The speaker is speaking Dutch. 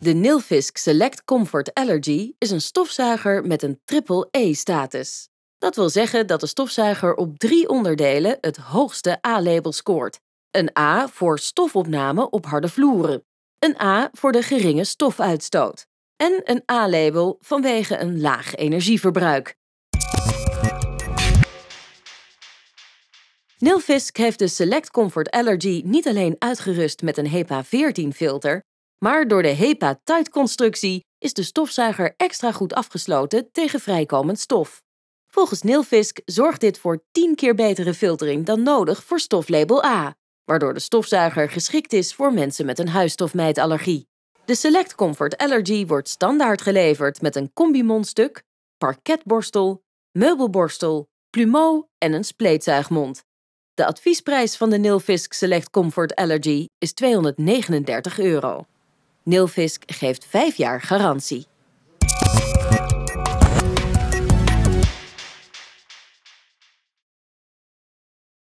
De Nilfisk Select Comfort Allergy is een stofzuiger met een triple-E-status. Dat wil zeggen dat de stofzuiger op drie onderdelen het hoogste A-label scoort. Een A voor stofopname op harde vloeren, een A voor de geringe stofuitstoot en een A-label vanwege een laag energieverbruik. Nilfisk heeft de Select Comfort Allergy niet alleen uitgerust met een HEPA 14 filter, maar door de hepa tijdconstructie is de stofzuiger extra goed afgesloten tegen vrijkomend stof. Volgens Nilfisk zorgt dit voor 10 keer betere filtering dan nodig voor stoflabel A, waardoor de stofzuiger geschikt is voor mensen met een huisstofmijtallergie. De Select Comfort Allergy wordt standaard geleverd met een combimondstuk, parketborstel, meubelborstel, plumeau en een spleetzuigmond. De adviesprijs van de Nilfisk Select Comfort Allergy is 239 euro. Nilfisk geeft vijf jaar garantie.